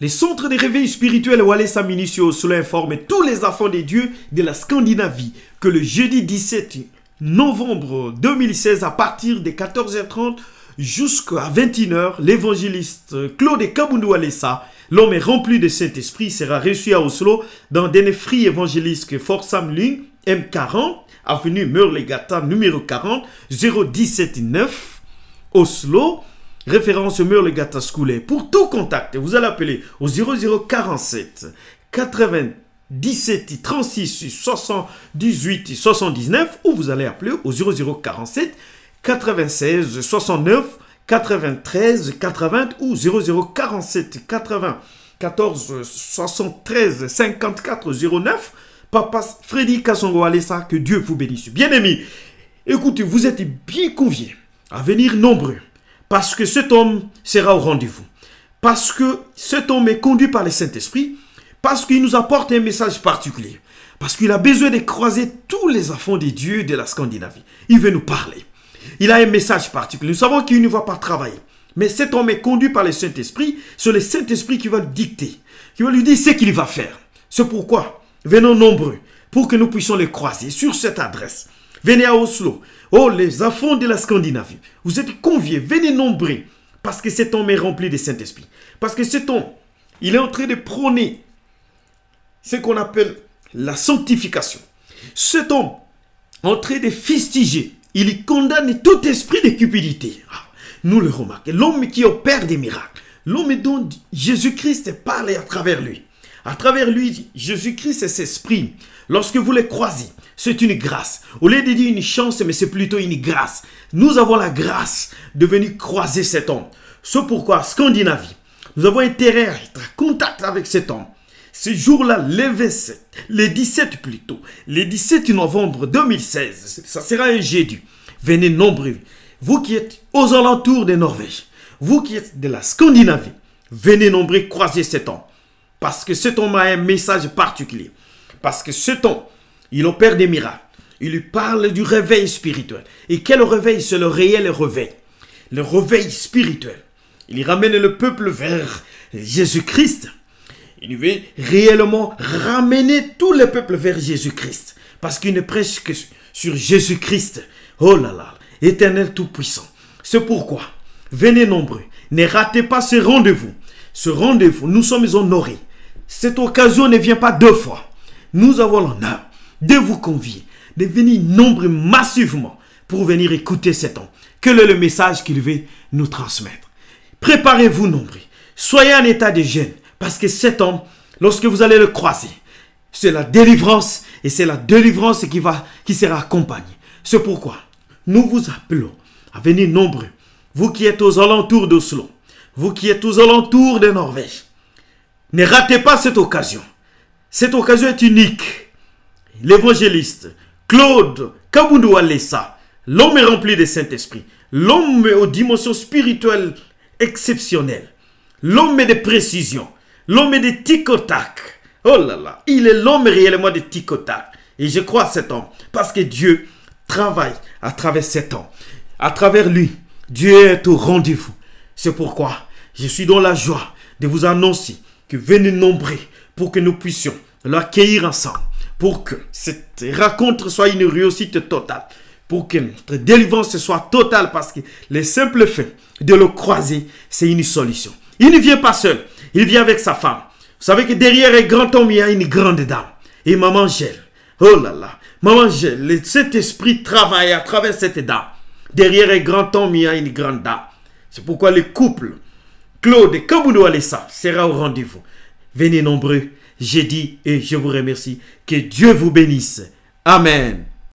Les centres de réveil spirituel Walesa Minicio Oslo informe tous les enfants des dieux de la Scandinavie que le jeudi 17 novembre 2016 à partir de 14h30 jusqu'à 21h, l'évangéliste Claude Kabundu Walesa, l'homme est rempli de Saint-Esprit, sera reçu à Oslo dans Denefri évangéliste Forsamling M40, avenue Meurlegata, numéro 40, 0179, Oslo, Référence mur, Murlegata coulé. Pour tout contact, vous allez appeler au 0047 97 36 78 79 ou vous allez appeler au 0047 96 69 93 80 ou 0047 80 14 73 54 09. Papa Freddy Kassongo Alessa, que Dieu vous bénisse. Bien aimé, écoutez, vous êtes bien conviés à venir nombreux parce que cet homme sera au rendez-vous. Parce que cet homme est conduit par le Saint-Esprit. Parce qu'il nous apporte un message particulier. Parce qu'il a besoin de croiser tous les enfants des dieux de la Scandinavie. Il veut nous parler. Il a un message particulier. Nous savons qu'il ne va pas travailler. Mais cet homme est conduit par le Saint-Esprit. C'est le Saint-Esprit qui va le dicter. Qui va lui dire ce qu'il va faire. C'est pourquoi venons nombreux pour que nous puissions les croiser sur cette adresse venez à Oslo. Oh, les enfants de la Scandinavie, vous êtes conviés, venez nombreux. Parce que cet homme est rempli de Saint-Esprit. Parce que cet homme, il est en train de prôner ce qu'on appelle la sanctification. Cet homme, en train de fistiger, il condamne tout esprit de cupidité. Ah, nous le remarquons. L'homme qui opère des miracles. L'homme dont Jésus-Christ parle à travers lui. À travers lui, Jésus-Christ et ses esprits, lorsque vous les croisez, c'est une grâce. Au lieu de dire une chance, mais c'est plutôt une grâce. Nous avons la grâce de venir croiser cet homme. C'est pourquoi, Scandinavie, nous avons intérêt à être en contact avec cet homme. Ce jour-là, les 17 plutôt, les 17 novembre 2016, ça sera un jeudi. Venez nombreux. Vous qui êtes aux alentours de Norvège, vous qui êtes de la Scandinavie, venez nombreux croiser cet homme. Parce que cet homme a un message particulier. Parce que cet homme, il opère des miracles. Il lui parle du réveil spirituel. Et quel réveil C'est le réel réveil. Le réveil spirituel. Il ramène le peuple vers Jésus-Christ. Il veut réellement ramener tout le peuple vers Jésus-Christ. Parce qu'il ne prêche que sur Jésus-Christ. Oh là là, éternel tout-puissant. C'est pourquoi, venez nombreux, ne ratez pas ce rendez-vous. Ce rendez-vous, nous sommes honorés. Cette occasion ne vient pas deux fois. Nous avons l'honneur de vous convier, de venir nombreux massivement pour venir écouter cet homme. Quel est le message qu'il veut nous transmettre Préparez-vous nombreux. Soyez en état de gêne parce que cet homme, lorsque vous allez le croiser, c'est la délivrance et c'est la délivrance qui, va, qui sera accompagnée. C'est pourquoi nous vous appelons à venir nombreux. Vous qui êtes aux alentours d'Oslo, vous qui êtes aux alentours de Norvège, ne ratez pas cette occasion. Cette occasion est unique. L'évangéliste Claude Kaboundou Alessa. l'homme est rempli de Saint-Esprit. L'homme aux dimensions spirituelles exceptionnelles. L'homme est de précision. L'homme est de tic tac Oh là là, il est l'homme réellement de tic tac Et je crois à cet homme parce que Dieu travaille à travers cet homme. À travers lui, Dieu est au rendez-vous. C'est pourquoi je suis dans la joie de vous annoncer que venez nombrer pour que nous puissions l'accueillir ensemble, pour que cette rencontre soit une réussite totale, pour que notre délivrance soit totale, parce que le simple fait de le croiser, c'est une solution. Il ne vient pas seul, il vient avec sa femme. Vous savez que derrière un grand homme, il y a une grande dame. Et maman Gèle, oh là là, maman Gèle, cet esprit travaille à travers cette dame. Derrière un grand homme, il y a une grande dame. C'est pourquoi les couples Claude allez ça, sera au rendez-vous. Venez nombreux, j'ai dit et je vous remercie. Que Dieu vous bénisse. Amen.